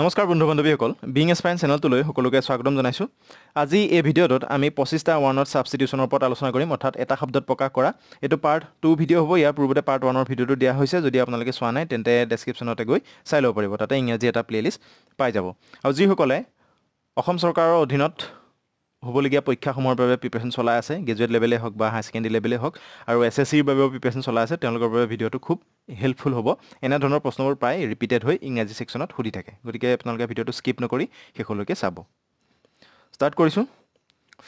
নমস্কাৰ বন্ধু বান্ধৱীসকল বিং এছপাইন চেনেলটোলৈ সকলোকে স্বাগতম জনাইছোঁ আজি এই ভিডিঅ'টোত আমি পঁচিছটা ওৱানত ছাবষ্টিটিউচনৰ ওপৰত আলোচনা কৰিম অৰ্থাৎ এটা শব্দত প্ৰকাশ কৰা এইটো পাৰ্ট টু ভিডিঅ' হ'ব ইয়াৰ পূৰ্বতে পাৰ্ট ওৱানৰ ভিডিঅ'টো দিয়া হৈছে যদি আপোনালোকে চোৱা নাই তেন্তে ডেছক্ৰিপশ্যনতে গৈ চাই ল'ব পাৰিব তাতে ইংৰাজী এটা প্লে'লিষ্ট পাই যাব আৰু যিসকলে অসম চৰকাৰৰ অধীনত হ'বলগীয়া পৰীক্ষাসমূহৰ বাবে প্ৰিপেৰেশ্যন চলাই আছে গ্ৰেজুৱেট লেভেলে হওক বা হায়াৰ ছেকেণ্ডেৰী লেভেলেই হওক আৰু এছ এছ চিৰ বাবেও প্ৰিপেৰেশ্যন চলাই আছে তেওঁলোকৰ বাবে ভিডিঅ'টো খুব হেল্পফুল হ'ব এনেধৰণৰ প্ৰশ্নবোৰ প্ৰায় ৰিপিটেড হৈ ইংৰাজী ছেকশ্যনত সুধি থাকে গতিকে আপোনালোকে ভিডিঅ'টো স্কিপ নকৰি শেষলৈকে চাব ষ্টাৰ্ট কৰিছোঁ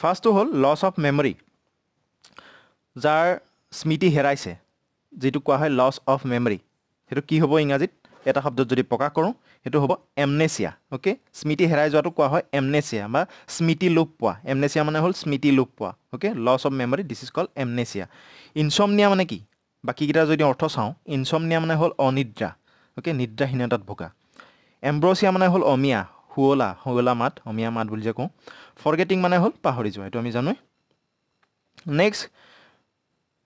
ফাৰ্ষ্টটো হ'ল লছ অফ মেমৰি যাৰ স্মৃতি হেৰাইছে যিটো কোৱা হয় লছ অফ মেমৰি সেইটো কি হ'ব ইংৰাজীত এটা শব্দ যদি প্ৰকাশ কৰোঁ সেইটো হ'ব এমনেচিয়া অ'কে স্মৃতি হেৰাই যোৱাটো কোৱা হয় এমনেচিয়া বা স্মৃতি লোপ পোৱা এমনেচিয়া মানে হ'ল স্মৃতি লোপ পোৱা okay loss of memory this is call amnesia insomnia মানে কি বাকীকেইটা যদি অৰ্থ চাওঁ ইনচমনিয়া মানে হ'ল অনিদ্ৰা অ'কে নিদ্ৰাহীনতাত ভোগা এম্ব্ৰছিয়া মানে হ'ল অমিয়া শুৱলা শুৱলা মাত অমিয়া মাত বুলি যে কওঁ ফৰগেটিং মানে হ'ল পাহৰি যোৱা এইটো আমি জানোৱেই next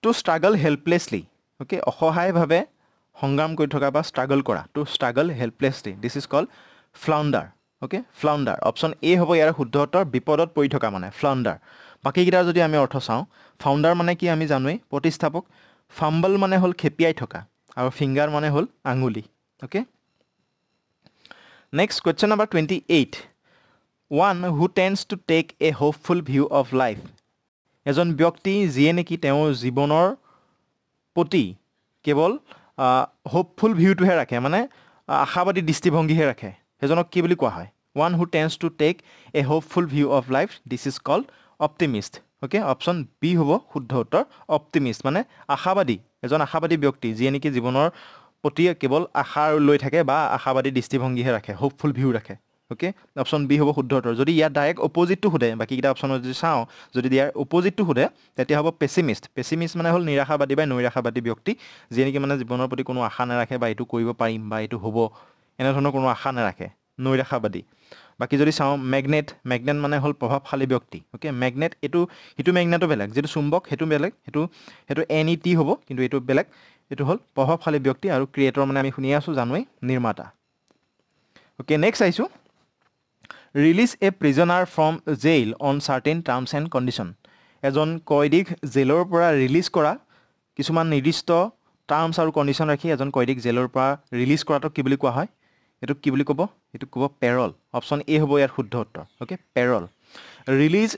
to struggle helplessly okay অসহায়ভাৱে সংগ্ৰাম কৰি থকা বা ষ্ট্ৰাগল কৰা to struggle helplessly this is call flounder okay flounder option A হ'ব ইয়াৰ শুদ্ধ উত্তৰ বিপদত পৰি থকা মানে ফ্লাউণ্ডাৰ বাকীকেইটাৰ যদি আমি অৰ্থ চাওঁ ফাউণ্ডাৰ মানে কি আমি জানোৱেই প্ৰতিষ্ঠাপক ফাম্বল মানে হ'ল খেপিয়াই থকা আৰু ফিংগাৰ মানে হ'ল আঙুলি okay next question number twenty eight one who tends to take a hopeful view of life এজন ব্যক্তি যিয়ে নেকি তেওঁৰ জীৱনৰ প্ৰতি কেৱল হোপফুল ভিউটোহে ৰাখে মানে আশাবাদী দৃষ্টিভংগীহে ৰাখে সেইজনক কি বুলি কোৱা হয় one who tends to take a hopeful view of life this is called optimist okay option B হ'ব শুদ্ধ উত্তৰ অপ্টিমিষ্ট মানে আশাবাদী এজন আশাবাদী ব্যক্তি যিয়ে নেকি জীৱনৰ প্ৰতি কেৱল আশা লৈ থাকে বা আশাবাদী দৃষ্টিভংগীহে ৰাখে হোপফুল ভিউ ৰাখে অ'কে অপশ্যন বি হ'ব শুদ্ধ উত্তৰ যদি ইয়াৰ ডাইৰেক্ট অপজিটটো সোধে বাকীকেইটা অপশ্যনত যদি চাওঁ যদি ইয়াৰ অপজিটটো সোধে তেতিয়া হ'ব পেচিমিষ্ট পেচিমিষ্ট মানে হ'ল নিৰাশাবাদী বা নৈৰাশাবাদী ব্যক্তি যিয়ে নেকি মানে জীৱনৰ প্ৰতি কোনো আশা নাৰাখে বা এইটো কৰিব পাৰিম বা এইটো হ'ব এনেধৰণৰ কোনো আশা নাৰাখে নৈৰাশাবাদী বাকী যদি চাওঁ মেগনেট মেগনেট মানে হ'ল প্ৰভাৱশালী ব্যক্তি অ'কে মেগনেট এইটো সিটো মেগনেটো বেলেগ যিটো চুম্বক সেইটো বেলেগ সেইটো সেইটো এন ই টি হ'ব কিন্তু এইটো বেলেগ এইটো হ'ল প্ৰভাৱশালী ব্যক্তি আৰু ক্ৰিয়েটৰ মানে আমি শুনিয়ে আছোঁ জানোৱেই নিৰ্মাতা অ'কে নেক্সট আহিছোঁ release a prisoner from jail on certain terms and condition এজন কয়দীক জেলৰ পৰা ৰিলিজ কৰা কিছুমান নিৰ্দিষ্ট টাৰ্মছ আৰু কণ্ডিশ্যন ৰাখি এজন কয়দীক জেলৰ পৰা ৰিলিজ কৰাটো কি বুলি কোৱা হয় এইটোক কি বুলি ক'ব এইটোক ক'ব পেৰল অপশ্যন এ হ'ব ইয়াৰ শুদ্ধ উত্তৰ okay parole release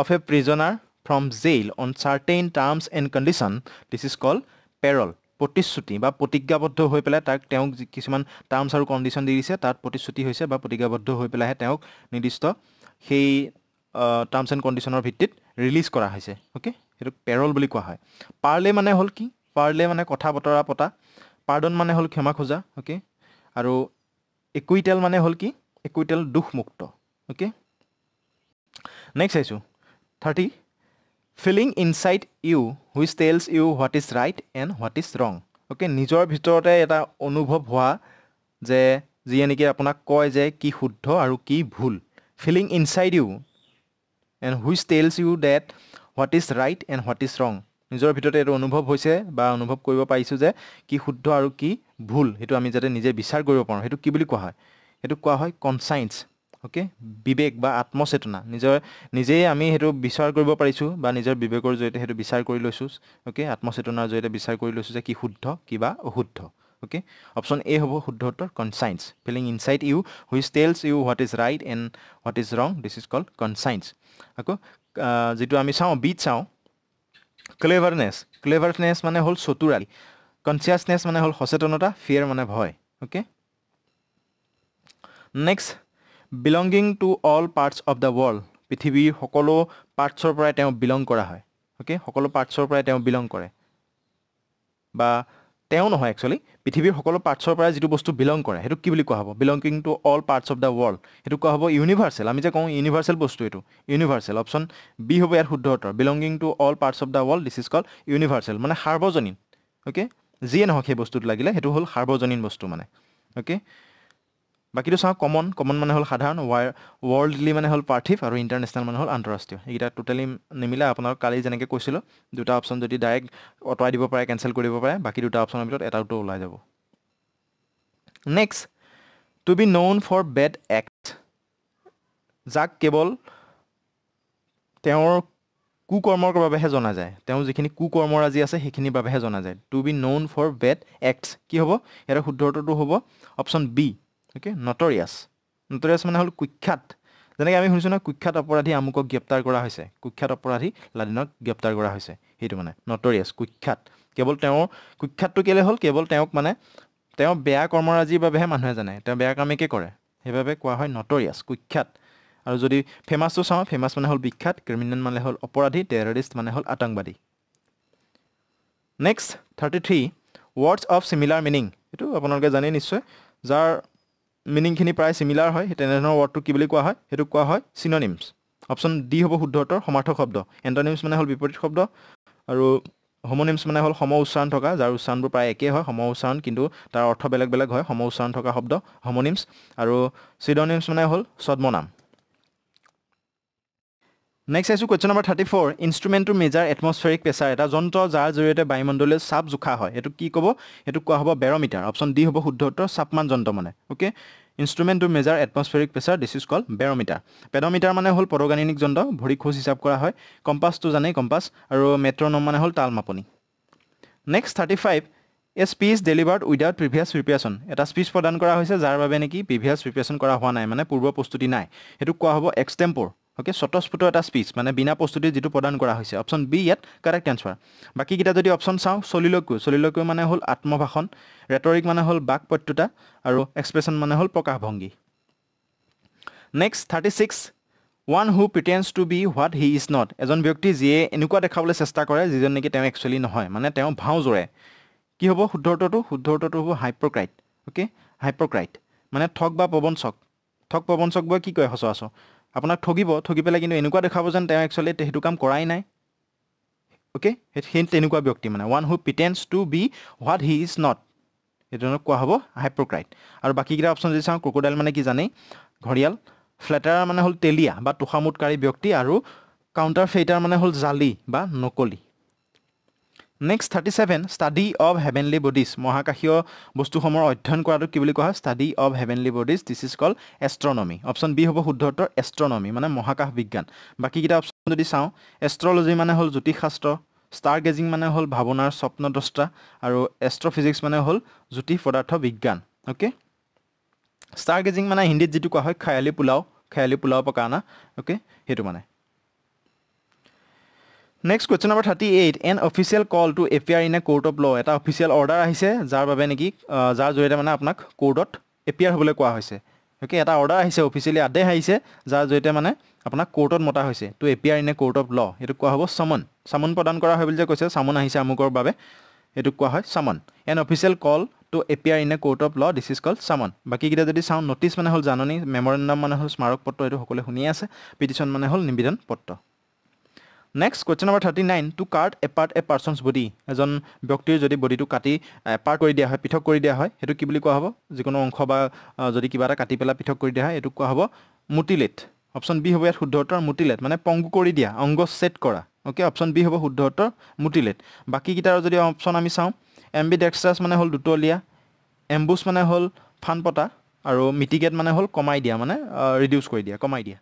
of a prisoner from jail on certain terms and condition this is called parole প্ৰতিশ্ৰুতি বা প্ৰতিজ্ঞাবদ্ধ হৈ পেলাই তাক তেওঁক কিছুমান টাৰ্মছ আৰু কণ্ডিশ্যন দি দিছে তাত প্ৰতিশ্ৰুতি হৈছে বা প্ৰতিজ্ঞাবদ্ধ হৈ পেলাইহে তেওঁক নিৰ্দিষ্ট সেই টাৰ্মছ এণ্ড কণ্ডিশ্যনৰ ভিত্তিত ৰিলিজ কৰা হৈছে অ'কে সেইটো পেৰল বুলি কোৱা হয় পাৰ্লে মানে হ'ল কি পাৰ্লে মানে কথা বতৰা পতা পাৰ্ডন মানে হ'ল ক্ষমা খোজা অ'কে আৰু একুইটেল মানে হ'ল কি একুইটেল দুখমুক্ত অ'কে নেক্সট চাইছোঁ thirty feeling inside you which tells you what is right and what is wrong okay নিজৰ ভিতৰতে এটা অনুভৱ হোৱা যে যিয়ে নেকি আপোনাক কয় যে কি শুদ্ধ আৰু কি ভুল feeling inside you and which tells you that what is right and what is wrong নিজৰ ভিতৰতে এইটো অনুভৱ হৈছে বা অনুভৱ কৰিব পাৰিছোঁ যে কি শুদ্ধ আৰু কি ভুল সেইটো আমি যাতে নিজে বিচাৰ কৰিব পাৰোঁ সেইটো কি বুলি কোৱা হয় সেইটো কোৱা হয় কনচাইন্স অ'কে বিবেক বা আত্মচেতনা নিজৰ নিজেই আমি সেইটো বিচাৰ কৰিব পাৰিছোঁ বা নিজৰ বিবেকৰ জৰিয়তে সেইটো বিচাৰ কৰি লৈছোঁ অ'কে আত্মচেতনাৰ জৰিয়তে বিচাৰ কৰি লৈছোঁ যে কি শুদ্ধ কি বা অশুদ্ধ অ'কে অপশ্যন এ হ'ব শুদ্ধ উত্তৰ conscience feeling inside you which tells you what is right and what is wrong this is cold কনচাইন্স আকৌ যিটো আমি চাওঁ বিট চাওঁ ক্লেভাৰনেছ ক্লেভাৰনেছ মানে হ'ল চতুৰালি কনচিয়াছনেছ মানে হ'ল সচেতনতা ফিয়েৰ মানে ভয় okay next belonging to all parts of the world পৃথিৱীৰ সকলো পাৰ্টছৰ পৰাই তেওঁ বিলং কৰা হয় অ'কে সকলো পাৰ্টছৰ পৰাই তেওঁ বিলং কৰে বা তেওঁ নহয় একচুৱেলি পৃথিৱীৰ সকলো পাৰ্টছৰ পৰাই যিটো বস্তু বিলং কৰে সেইটো কি বুলি কোৱা হ'ব belonging to all parts of the world সেইটো কোৱা হ'ব ইউনিভাৰ্চেল আমি যে কওঁ ইউনিভাৰ্চেল বস্তু এইটো ইউনিভাৰ্চেল অপশ্যন বি হ'ব ইয়াৰ শুদ্ধ উত্তৰ belonging to all parts of the world this is call universal মানে সাৰ্বজনীন অ'কে যিয়ে নহওক সেই বস্তুটো লাগিলে সেইটো হ'ল সাৰ্বজনীন বস্তু মানে অ'কে বাকীটো চাওঁ কমন কমন মানে হ'ল সাধাৰণ ৱাৰ ৱৰ্ল্ডলি মানে হ'ল পাৰ্থিভ আৰু ইণ্টাৰনেশ্যনেল মানে হ'ল আন্তঃৰাষ্ট্ৰীয় এইকেইটা টোটেলি নিমিলে আপোনাৰ কালি যেনেকৈ কৈছিলোঁ দুটা অপশ্যন যদি ডাইৰেক্ট অঁতৰাই দিব পাৰে কেঞ্চেল কৰিব পাৰে বাকী দুটা অপশ্যনৰ ভিতৰত এটাওটো ওলাই যাব next to be known for bad act যাক কেৱল তেওঁৰ কুকৰ্মৰ বাবেহে জনা যায় তেওঁৰ যিখিনি কুকৰ্মৰ আজি আছে সেইখিনিৰ বাবেহে জনা যায় to be known for bad acts কি হ'ব ইয়াৰে শুদ্ধটো হ'ব option B okay notorious notorious মানে হ'ল কুখ্যাত যেনেকৈ আমি শুনিছোঁ নহয় কুখ্যাত অপৰাধী আমুকক গ্ৰেপ্তাৰ কৰা হৈছে কুখ্যাত অপৰাধী লাডিনক গ্ৰেপ্তাৰ কৰা হৈছে সেইটো মানে নটৰিয়াছ কুখ্যাত কেৱল তেওঁৰ কুখ্যাতটো কেলৈ হ'ল কেৱল তেওঁক মানে তেওঁ বেয়া কৰ্মৰাজিৰ বাবেহে মানুহে জানে তেওঁ বেয়া কামেকে কৰে সেইবাবে কোৱা হয় নটৰিয়াছ কুখ্যাত আৰু যদি ফেমাছটো চাওঁ ফেমাছ মানে হ'ল বিখ্যাত ক্ৰিমিনেল মানে হ'ল অপৰাধী টেৰৰিষ্ট মানে হ'ল আতংকবাদী next thirty three words of similar meaning এইটো আপোনালোকে জানেই নিশ্চয় যাৰ মিনিংখিনি প্ৰায় চিমিলাৰ হয় সেই তেনেধৰণৰ ৱৰ্ডটো কি বুলি কোৱা হয় সেইটোক কোৱা হয় চিনোনিমছ অপশ্যন ডি হ'ব শুদ্ধ উত্তৰ সমাৰ্থক শব্দ এণ্টনিমছ মানে হ'ল বিপৰীত শব্দ আৰু হোমনিমছ মানে হ'ল সম উচ্চাৰণ থকা যাৰ উচ্চাৰণবোৰ প্ৰায় একেই হয় সম উচ্চাৰণ কিন্তু তাৰ অৰ্থ বেলেগ বেলেগ হয় সম উচ্চাৰণ থকা শব্দ হোমনিমছ আৰু চিডনিমছ মানে হ'ল ছদ্মনাম নেক্সট আহিছোঁ কুৱেশ্যন নম্বৰ থাৰ্টি ফ'ৰ ইনষ্ট্ৰুমেণ্টটো মেজাৰ এটমছফেৰিক প্ৰেচাৰ এটা যন্ত্ৰ যাৰ জৰিয়তে বায়ুমণ্ডলীয় চাপ জোখা হয় সেইটো কি ক'ব সেইটো কোৱা হ'ব বেৰমিটাৰ অপশ্যন ডি হ'ব শুদ্ধ উত্তৰ চাপমান যন্ত্ৰ মানে অ'কে ইনষ্ট্ৰুমেণ্টটো measure atmospheric pressure this is call barometer pedometer মানে হ'ল পদগাণিনিক যন্ত্ৰ ভৰি খোজ হিচাপ কৰা হয় কম্পাছটো জানেই কম্পাছ আৰু মেট্ৰনম মানে হ'ল তাল মাপনি next thirty five a speech delivered without previous preparation এটা স্পীচ প্ৰদান কৰা হৈছে যাৰ বাবে নেকি প্ৰিভিয়াছ প্ৰিপেৰেশ্যন কৰা হোৱা নাই মানে পূৰ্ব প্ৰস্তুতি নাই সেইটোক কোৱা হ'ব এক্সটেম্পৰ অ'কে স্বতঃস্ফূত এটা স্পীচ মানে বিনা প্ৰস্তুতি যিটো প্ৰদান কৰা হৈছে অপশ্যন বি ইয়াত কাৰেক্ট এনচাৰ বাকীকেইটা যদি অপশ্যন চাওঁ চলিলৈকৈ চলিলৈকৈ মানে হ'ল আত্মভাষণ ৰেটৰিক মানে হ'ল বাক প্ৰত্যুতা আৰু এক্সপ্ৰেছন মানে হ'ল প্ৰকাশভংগী next thirty six one who pretends to be what he is not এজন ব্যক্তি যিয়ে এনেকুৱা দেখাবলৈ চেষ্টা কৰে যিজন নেকি তেওঁ একচুৱেলি নহয় মানে তেওঁ ভাও জোৰে কি হ'ব শুদ্ধ উত্তৰটো শুদ্ধ উত্তৰটো হ'ব হাইপ্ৰক্ৰাইট অ'কে হাইপ্ৰক্ৰাইট মানে ঠগ বা প্ৰবঞ্চক ঠগ প্ৰবঞ্চকবোৰে কি কয় সচৰাচৰ আপোনাক ঠগিব ঠগি পেলাই কিন্তু এনেকুৱা দেখাব যেন তেওঁ একচুৱেলি সেইটো কাম কৰাই নাই অ'কে সেই তেনেকুৱা ব্যক্তি মানে one who pretends to be what he is not সেইজনক কোৱা হ'ব হাইপ্ৰক্ৰাইট আৰু বাকীকেইটা অপশ্যন যদি চাওঁ ক্ৰকোডাইল মানে কি জানেই ঘৰিয়াল ফ্লেটাৰ মানে হ'ল তেলীয়া বা তোষামোদকাৰী ব্যক্তি আৰু কাউণ্টাৰ ফেইটাৰ মানে হ'ল জালি বা নকলি next thirty seven study of heavenly bodies মহাকাশীয় বস্তুসমূহৰ অধ্যয়ন কৰাটো কি বুলি কোৱা হয় study of heavenly bodies this is call astronomy option B হ'ব শুদ্ধ উত্তৰ এষ্ট্ৰনমি মানে মহাকাশ বিজ্ঞান বাকীকেইটা অপশ্যন যদি চাওঁ এষ্ট্ৰলজি মানে হ'ল জ্যোতিষ শাস্ত্ৰ ষ্টাৰ গেজিং মানে হ'ল ভাৱনাৰ স্বপ্নদ্ৰষ্টা আৰু এষ্ট্ৰফিজিক্স মানে হ'ল জ্যোতিষ পদাৰ্থ বিজ্ঞান অ'কে ষ্টাৰ গেজিং মানে হিন্দীত যিটো কোৱা হয় খেয়ালি পোলাও খেয়ালি পোলাও পকা অনা অ'কে সেইটো মানে next question number thirty eight an official call to appear in a court of law এটা অফিচিয়েল অৰ্ডাৰ আহিছে যাৰ বাবে নেকি যাৰ জৰিয়তে মানে আপোনাক কোৰ্টত এপিয়াৰ হ'বলৈ কোৱা হৈছে অ'কে এটা অৰ্ডাৰ আহিছে অফিচিয়েলি আদেশ আহিছে যাৰ জৰিয়তে মানে আপোনাক কোৰ্টত মতা হৈছে to appear in a court of law এইটো কোৱা হ'ব চামন চামন প্ৰদান কৰা হয় বুলি যে কৈছে চামন আহিছে আমুকৰ বাবে এইটোক কোৱা হয় summon an official call to appear in a court of law this is কল চামন বাকীকেইটা যদি চাওঁ নটিছ মানে হ'ল জাননী মেমৰেণ্ডম মানে হ'ল স্মাৰক পত্ৰ এইটো সকলোৱে শুনিয়ে আছে পিটিশ্যন মানে হ'ল নিবেদন পত্ৰ next question number thirty nine to cart apart a person's body এজন ব্যক্তিৰ যদি বডিটো কাটি এপাৰ কৰি দিয়া হয় পৃথক কৰি দিয়া হয় সেইটো কি বুলি কোৱা হ'ব যিকোনো অংশ বা যদি কিবা এটা কাটি পেলাই পৃথক কৰি দিয়া হয় এইটো কোৱা হ'ব মুটিলেট অপশ্যন বি হ'ব ইয়াত শুদ্ধ উত্তৰ মুটিলেট মানে পংগু কৰি দিয়া অংগ ছেট কৰা অ'কে অপশ্যন বি হ'ব শুদ্ধ উত্তৰ মুটিলেট বাকীকেইটাৰ যদি অপশ্যন আমি চাওঁ এম বি ডেক্সাছ মানে হ'ল দুটলীয়া এম্বুছ মানে হ'ল ফানপতা আৰু মিটিগেট মানে হ'ল কমাই দিয়া মানে ৰিডিউচ কৰি দিয়া কমাই দিয়া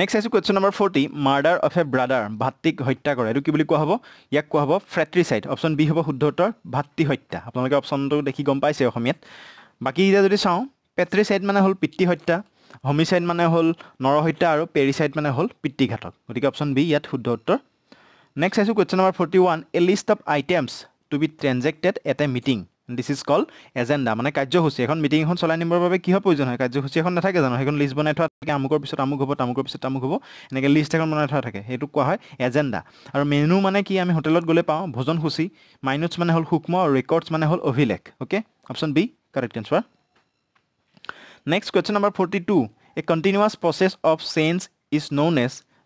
নেক্সট আহিছোঁ question number forty murder of a brother ভাতৃক হত্যা কৰে এইটো কি বুলি কোৱা হ'ব ইয়াক কোৱা হ'ব ফ্ৰেট্ৰিচাইড অপশ্যন বি হ'ব শুদ্ধ উত্তৰ ভাতৃ হত্যা আপোনালোকে অপশ্যনটো দেখি গম পাইছে অসমীয়াত বাকীকেইটা যদি চাওঁ পেট্ৰিচাইড মানে হ'ল পিতৃ হত্যা হমিচাইড মানে হ'ল নৰহত্যা আৰু পেৰিচাইড মানে হ'ল পিতৃঘাতক গতিকে অপশ্যন বি ইয়াত শুদ্ধ উত্তৰ নেক্সট আহিছোঁ question number forty one a list of items to be transacted at a meeting this is call agenda মানে কাৰ্যসূচী এখন মিটিং এখন চলাই নিবৰ বাবে কিহৰ প্ৰয়োজন হয় কাৰ্যসূচী এখন নাথাকে জানো সেইখন লিষ্ট বনাই থোৱা থাকে আমুকৰ পিছত আমুক হ'ব তামুকৰ পিছত তামুক হ'ব এনেকৈ লিষ্ট এখন বনাই থোৱা থাকে সেইটোক কোৱা হয় এজেণ্ডা আৰু মেনু মানে কি আমি হোটেলত গ'লে পাওঁ ভোজনসূচী মাইনুটছ মানে হ'ল সূক্ষ্ম আৰু ৰেকৰ্ডছ মানে হ'ল অভিলেখ okay option B correct answer next question number forty two a continuous process of change is known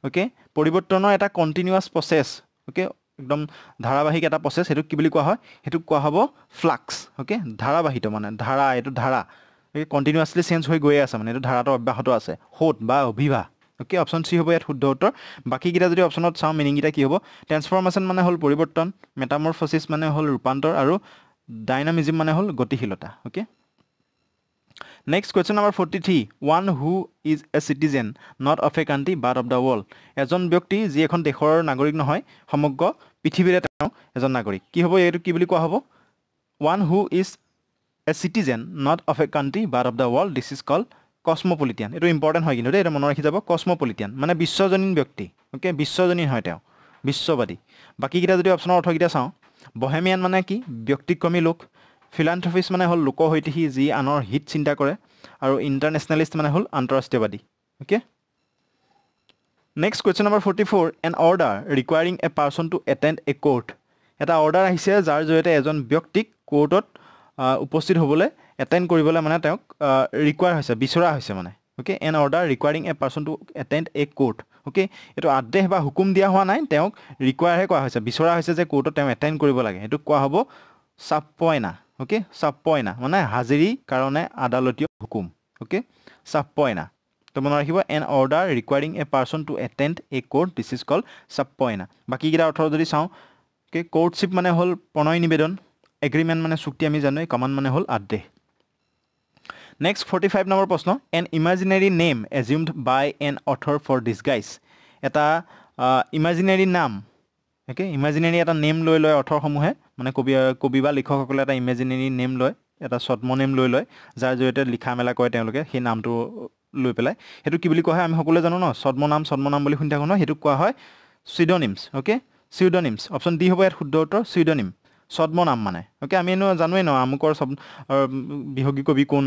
okay পৰিৱৰ্তনৰ এটা কণ্টিনিউৱাছ প্ৰচেছ অ'কে একদম ধাৰাবাহিক এটা প্ৰচেছ সেইটোক কি বুলি কোৱা হয় সেইটোক কোৱা হ'ব ফ্লাক্স অ'কে ধাৰাবাহিত মানে ধাৰা এইটো ধাৰা এই কণ্টিনিউৱাছলি চেঞ্জ হৈ গৈয়ে আছে মানে এইটো ধাৰাটো অব্যাহত আছে সোঁত বা অভিভাহ অ'কে অপশ্যন চি হ'ব ইয়াত শুদ্ধ উত্তৰ বাকীকেইটা যদি অপশ্যনত চাওঁ মিনিংকেইটা কি হ'ব ট্ৰেন্সফৰ্মেশ্যন মানে হ'ল পৰিৱৰ্তন মেটামৰফচিছ মানে হ'ল ৰূপান্তৰ আৰু ডাইনামিজিম মানে হ'ল গতিশীলতা okay next question number forty three one who is a citizen not of a country but of the world এজন ব্যক্তি যি এখন দেশৰ নাগৰিক নহয় সমগ্ৰ পৃথিৱীৰে তেওঁ এজন নাগৰিক কি হ'ব এইটো কি বুলি কোৱা হ'ব one who is a citizen not of a country but of the world this is call cosmopolitan এইটো ইম্পৰ্টেণ্ট হয় কিন্তু দেই এইটো মনত ৰাখি যাব কছমপলিটিয়ান মানে বিশ্বজনীন ব্যক্তি অ'কে বিশ্বজনীন হয় তেওঁ বিশ্ববাদী বাকীকেইটা যদি অপশ্যনৰ অৰ্থকেইটা চাওঁ বহেমিয়ান মানে কি ব্যতিক্ৰমী লোক ফিলাণ্ট্ৰফিষ্ট মানে হ'ল লোক লোকহৈতিহী যি আনৰ হিত চিন্তা কৰে আৰু ইণ্টাৰনেশ্যনেলিষ্ট মানে হ'ল আন্তঃৰাষ্ট্ৰীয়বাদী okay next question number forty four an order requiring a person to attend a court এটা অৰ্ডাৰ আহিছে যাৰ জৰিয়তে এজন ব্যক্তিক কোৰ্টত উপস্থিত হ'বলৈ এটেণ্ড কৰিবলৈ মানে তেওঁক ৰিকুৱাৰ হৈছে বিচৰা হৈছে মানে okay an order requiring a person to attend a court okay এইটো আদেশ বা হুকুম দিয়া হোৱা নাই তেওঁক ৰিকুৱাৰহে কোৱা হৈছে বিচৰা হৈছে যে কোৰ্টত তেওঁ এটেণ্ড কৰিব লাগে সেইটো কোৱা হ'ব চাপইনা অ'কে চাপ্পয়না মানে হাজিৰী কাৰণে আদালতীয় হুকুম অ'কে চাপ্পয়না তো মনে ৰাখিব an order requiring a person to attend a court this is call subpoena বাকীকেইটা অৰ্থ যদি চাওঁ অ'কে কোৰ্টশ্বিপ মানে হ'ল প্ৰণয় নিবেদন এগ্ৰিমেণ্ট মানে চুক্তি আমি জানোৱে কমান মানে হ'ল আদেশ নেক্সট ফৰ্টি ফাইভ নম্বৰ প্ৰশ্ন an imaginary name assumed by an author for disguise এটা ইমাজিনেৰী নাম একে ইমাজিনেৰী এটা নেম লৈ লয় অৰ্থসমূহে মানে কবি কবি বা লিখকসকলে এটা ইমেজিনেৰী নেম লয় এটা ছদ্মনেম লৈ লয় যাৰ জৰিয়তে লিখা মেলা কৰে তেওঁলোকে সেই নামটো লৈ পেলাই সেইটো কি বুলি কোৱা হয় আমি সকলোৱে জানো ন ছদ্মনাম ছদ্মনাম বুলি শুনি থাকো ন সেইটোক কোৱা হয় pseudonyms okay pseudonyms option D হ'ব ইয়াত শুদ্ধ উত্তৰ ছুইডনিম ছদ্মনাম মানে অ'কে আমি এনেও জানোৱেই ন আমুকৰ ছব বিহগী কবি কোন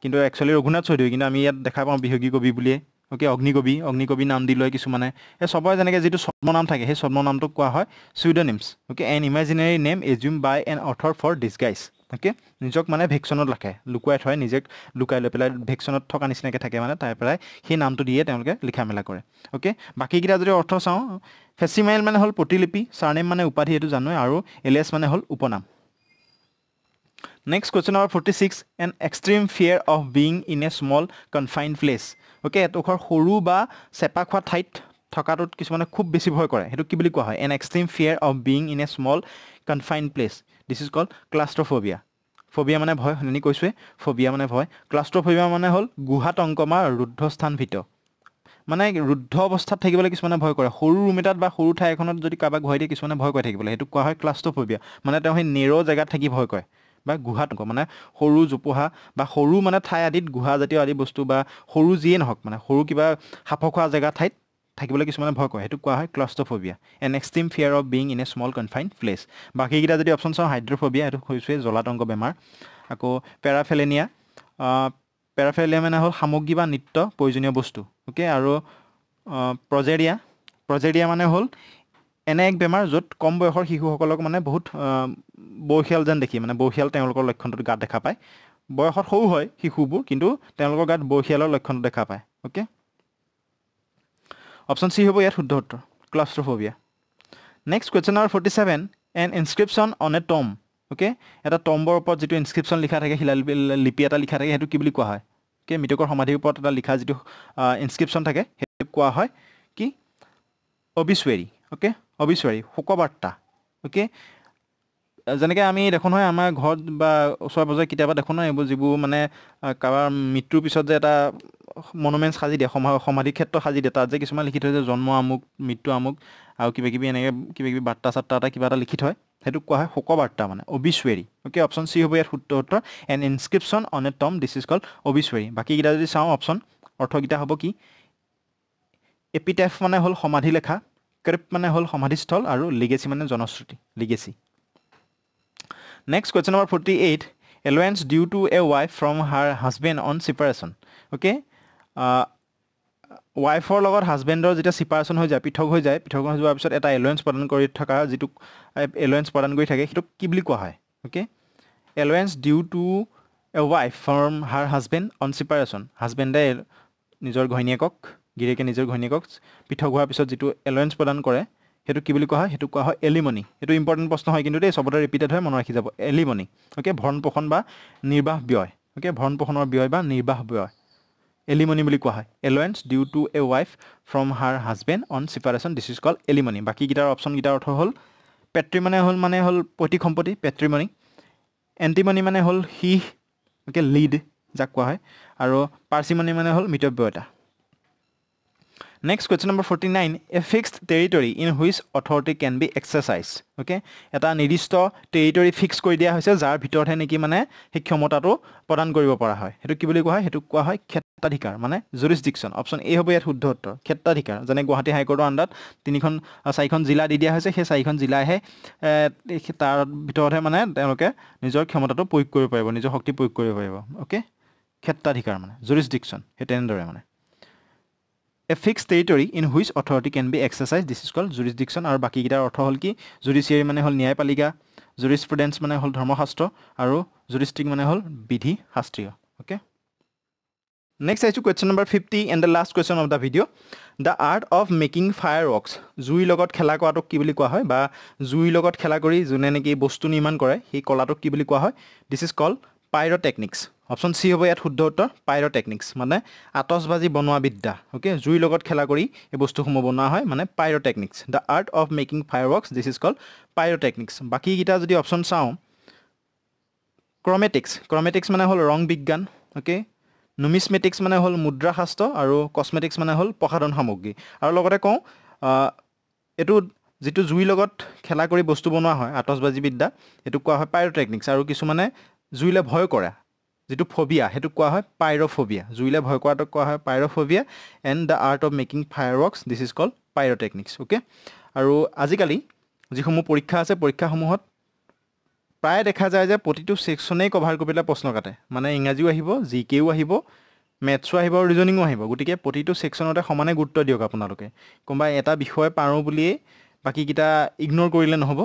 কিন্তু একচুৱেলি ৰঘুনাথ চৌধুৰী কিন্তু আমি ইয়াত দেখা পাওঁ বিহগী কবি বুলিয়ে অ'কে অগ্নিকবি অগ্নিকবি নাম দি লয় কিছুমানে এই চবৰে যেনেকৈ যিটো ছদ্মনাম থাকে সেই ছদ্মনামটোক কোৱা হয় pseudonyms okay an imaginary name assume by an author for disguise okay নিজক মানে ভেকশ্যনত ৰাখে লুকুৱাই থয় নিজে লুকাই লৈ পেলাই ভেকশ্যনত থকা নিচিনাকৈ থাকে মানে তাৰ পৰাই সেই নামটো দিয়ে তেওঁলোকে লিখা মেলা কৰে অ'কে বাকীকেইটা যদি অৰ্থ চাওঁ ফেচিমাইল মানে হ'ল প্ৰতিলিপি ছাৰনেম মানে উপাধি সেইটো জানোৱে আৰু এলিয়াছ মানে হ'ল উপনাম next question number forty six an extreme fear of being in a small confine place okay এডোখৰ সৰু বা চেপা খোৱা ঠাইত থকাটোত কিছুমানে খুব বেছি ভয় কৰে সেইটো কি বুলি কোৱা হয় an extreme fear of being in a small confined place this is call claustrophobia phobia মানে ভয় শুনি কৈছোঁৱে ফবিয়া মানে ভয় ক্লাষ্ট্ৰ'ফোবিয়া মানে হ'ল গুহা টংকমা ৰুদ্ধ স্থান ভিতৰ মানে ৰুদ্ধ অৱস্থাত থাকিবলৈ কিছুমানে ভয় কৰে সৰু ৰুম এটাত বা সৰু ঠাই এখনত যদি কাৰোবাক ঘূৰাই দিয়ে কিছুমানে ভয় কৰে থাকিবলৈ সেইটো কোৱা হয় ক্লাষ্ট্ৰ'ফোবিয়া মানে তেওঁ সেই নেৰ জেগাত থাকি ভয় কৰে বা গুহাত মানে সৰু জোপোহা বা সৰু মানে ঠাই আদিত গুহাজাতীয় আদি বস্তু বা সৰু যিয়ে নহওক মানে সৰু কিবা সাপ খোৱা জেগা ঠাইত থাকিবলৈ কিছুমানে ভয় কৰে সেইটো কোৱা হয় claustrophobia an extreme fear of being in a small confine place বাকীকেইটা যদি অপশ্যন চাওঁ হাইড্ৰ'ফবিয়া সেইটো হৈছোৱে জলাতংগ বেমাৰ আকৌ পেৰাফেলেনিয়া পেৰাফেলিয়া মানে হ'ল সামগ্ৰী বা নিত্য প্ৰয়োজনীয় বস্তু অ'কে আৰু প্ৰজেৰিয়া প্ৰজেৰিয়া মানে হ'ল এনে এক বেমাৰ য'ত কম বয়সৰ শিশুসকলক মানে বহুত বয়সীয়াল যেন দেখি মানে বৈশিয়াল তেওঁলোকৰ লক্ষণটোত গাত দেখা পায় বয়সত সৰু হয় শিশুবোৰ কিন্তু তেওঁলোকৰ গাত বৈশিয়ালৰ লক্ষণটো দেখা পায় অ'কে অপশ্যন চি হ'ব ইয়াত শুদ্ধ উত্তৰ claustrophobia next question number forty seven an inscription on a tomb okay এটা টম্বৰ ওপৰত যিটো ইনস্ক্ৰিপশ্যন লিখা থাকে শিলালিপি লিপি এটা লিখা থাকে সেইটো কি বুলি কোৱা হয় অ'কে মৃতকৰ সমাধিৰ ওপৰত এটা লিখা যিটো ইনস্ক্ৰিপশ্যন থাকে সেইটো কোৱা হয় কি অবিচুৱেৰী অ'কে অবিচাৰী শোকবাৰ্তা অ'কে যেনেকৈ আমি দেখোঁ নহয় আমাৰ ঘৰত বা ওচৰে পাঁজৰে কেতিয়াবা দেখোঁ নহয় এইবোৰ যিবোৰ মানে কাৰোবাৰ মৃত্যুৰ পিছত যে এটা মনোমেণ্ট সাজি দিয়ে সমাধি ক্ষেত্ৰ সাজি দিয়ে তাত যে কিছুমান লিখি থৈছে জন্ম আমুক মৃত্যু আমুক আৰু কিবাকিবি এনেকৈ কিবাকিবি বাৰ্তা চাৰ্তা এটা কিবা এটা লিখি থয় সেইটো কোৱা হয় শোকবাৰ্তা মানে অবিচুৱেৰী অ'কে অপশ্যন চি হ'ব ইয়াত সূত্ৰ সূত্ৰ and inscription on a tomb this is call obituary বাকীকেইটা যদি চাওঁ অপশ্যন অৰ্থকেইটা হ'ব কি এপিটেফ মানে হ'ল সমাধি লেখা ক্ৰেপ মানে হ'ল সমাধিস্থল আৰু লিগেচি মানে জনশ্ৰুতি legacy next question number forty eight allowance due to a wife from her husband on separation okay ৱাইফৰ লগত হাজবেণ্ডৰ যেতিয়া ছিপাৰেশ্যন হৈ যায় পৃথক হৈ যায় পৃথক হৈ যোৱাৰ পিছত এটা এলোৱেঞ্চ প্ৰদান কৰি থকা যিটো এলোৱেঞ্চ প্ৰদান কৰি থাকে সেইটোক কি বুলি কোৱা হয় okay allowance due to a wife from her husband on separation হাজবেণ্ডে নিজৰ ঘৈণীয়েকক গিৰিয়েকে নিজৰ ঘৈণীয়েকক পৃথক হোৱাৰ পিছত যিটো এলয়েঞ্চ প্ৰদান কৰে সেইটো কি বুলি কোৱা হয় সেইটো কোৱা হয় এলিমনি সেইটো ইম্পৰ্টেণ্ট প্ৰশ্ন হয় কিন্তু দেই চবতে ৰিপিটেড হয় মনত ৰাখি যাব এলিমনি অ'কে ভৰণ পোষণ বা নিৰ্বাহ ব্যয় অ'কে ভৰণ পোষণৰ ব্যয় বা নিৰ্বাহ ব্যয় এলিমনি বুলি কোৱা হয় allowance due to a wife from her husband on separation this is call alimony বাকীকেইটাৰ অপশ্যনকেইটাৰ অৰ্থ হ'ল পেট্ৰিমনে হ'ল মানে হ'ল পৈতৃক সম্পত্তি পেট্ৰিমনি এণ্টিমনি মানে হ'ল সিহ অ'কে লিড যাক কোৱা হয় আৰু পাৰ্চিমনি মানে হ'ল এটা next question number forty nine a fixed territory in which authority can be exercise okay এটা নিৰ্দিষ্ট টেৰিটৰী ফিক্স কৰি দিয়া হৈছে যাৰ ভিতৰতহে নেকি মানে সেই ক্ষমতাটো প্ৰদান কৰিব পৰা হয় সেইটো কি বুলি কোৱা হয় সেইটোক কোৱা হয় ক্ষেত্ৰাধিকাৰ মানে জুৰিষ্টিকশ্যন অপশ্যন এ হ'ব ইয়াত শুদ্ধ উত্তৰ ক্ষেত্ৰাধিকাৰ যেনে গুৱাহাটী হাইকোৰ্টৰ আণ্ডাৰত তিনিখন চাৰিখন জিলা দি দিয়া হৈছে সেই চাৰিখন জিলাইহে তাৰ ভিতৰতহে মানে তেওঁলোকে নিজৰ ক্ষমতাটো প্ৰয়োগ কৰিব পাৰিব নিজৰ শক্তি প্ৰয়োগ কৰিব পাৰিব অ'কে ক্ষেত্ৰাধিকাৰ মানে জুৰিষ্টিকশ্যন সেই তেনেদৰে মানে a fix territory in which authority can be exercise this is call jurisdiction আৰু বাকীকেইটাৰ অৰ্থ হ'ল কি জুডিচিয়াৰী মানে হ'ল ন্যায়পালিকা জুৰিষ্টুডেঞ্চ মানে হ'ল ধৰ্মশাস্ত্ৰ আৰু জুৰিষ্টিক মানে হ'ল বিধি শাস্ত্ৰীয় অ'কে নেক্সট চাইছোঁ question number fifty and the last question of the video' the art of making fireworks জুইৰ লগত খেলা কৰাটোক কি বুলি কোৱা হয় বা জুইৰ লগত খেলা কৰি যোনে নেকি বস্তু নিৰ্মাণ কৰে সেই কলাটোক কি বুলি কোৱা হয় this is call pyrotechnics option C হ'ব ইয়াত শুদ্ধ উত্তৰ পাইৰ'টেকনিক্স মানে আতচবাজী বনোৱা বিদ্যা অ'কে জুইৰ লগত খেলা কৰি এই বস্তুসমূহ বনোৱা হয় মানে pyrotechnics the art of making fireworks this is call pyrotechnics বাকীকেইটা যদি অপশ্যন চাওঁ ক্ৰমেটিক্স ক্ৰমেটিক্স মানে হ'ল ৰং বিজ্ঞান অ'কে নুমিছমেটিক্স মানে হ'ল মুদ্ৰাশাস্ত্ৰ আৰু কচমেটিক্স মানে হ'ল প্ৰসাধন সামগ্ৰী আৰু লগতে কওঁ এইটো যিটো জুইৰ লগত খেলা কৰি বস্তু বনোৱা হয় আতচবাজী বিদ্যা এইটো কোৱা হয় পাইৰ'টেকনিক্স আৰু কিছুমানে জুইলে ভয় কৰা যিটো ফবিয়া সেইটোক কোৱা হয় পাইৰ'ফবিয়া জুইলে ভয় কৰাটোক কোৱা হয় pyrophobia and the art of making fireworks this is call pyrotechnics okay আৰু আজিকালি যিসমূহ পৰীক্ষা আছে পৰীক্ষাসমূহত প্ৰায় দেখা যায় যে প্ৰতিটো ছেকশ্যনেই কভাৰ কৰি পেলাই প্ৰশ্ন কাটে মানে ইংৰাজীও আহিব জি কেও আহিব মেথছো আহিব আৰু ৰিজনিঙো আহিব গতিকে প্ৰতিটো ছেকশ্যনতে সমানে গুৰুত্ব দিয়ক আপোনালোকে কোনোবা এটা বিষয় পাৰোঁ বুলিয়েই বাকীকেইটা ইগন'ৰ কৰিলে নহ'ব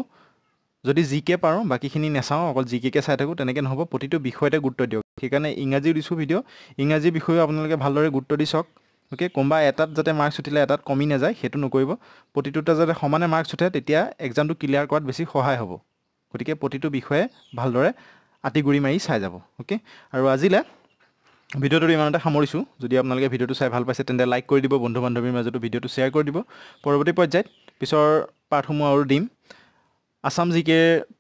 যদি জি কে পাৰোঁ বাকীখিনি নেচাওঁ অকল জি কে চাই থাকোঁ তেনেকৈ নহ'ব প্ৰতিটো বিষয়তে গুৰুত্ব দিয়ক সেইকাৰণে ইংৰাজীও দিছোঁ ভিডিঅ' ইংৰাজী বিষয়েও আপোনালোকে ভালদৰে গুৰুত্ব দি চাওক অ'কে কোনোবা এটাত যাতে মাৰ্কছ উঠিলে এটাত কমি নাযায় সেইটো নকৰিব প্ৰতিটোতে যাতে সমানে মাৰ্কছ উঠে তেতিয়া এক্সামটো ক্লিয়াৰ কৰাত বেছি সহায় হ'ব গতিকে প্ৰতিটো বিষয়ে ভালদৰে গুৰি মাৰি চাই যাব অ'কে আৰু আজিলৈ ভিডিঅ'টো ইমানতে সামৰিছোঁ যদি আপোনালোকে ভিডিঅ'টো চাই ভাল পাইছে তেন্তে লাইক কৰি দিব বন্ধু বান্ধৱীৰ মাজতো ভিডিঅ'টো শ্বেয়াৰ কৰি দিব পৰৱৰ্তী পৰ্যায়ত পিছৰ পাৰ্টসমূহ আৰু দিম আছাম জি কে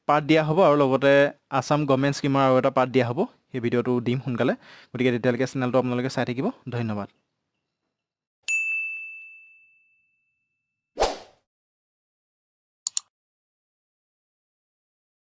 পাৰ্ট দিয়া হ'ব আৰু লগতে আছাম গভমেণ্ট স্কিমৰ আৰু এটা পাৰ্ট দিয়া হ'ব সেই ভিডিঅ'টো দিম সোনকালে গতিকে তেতিয়ালৈকে চেনেলটো আপোনালোকে চাই থাকিব ধন্যবাদ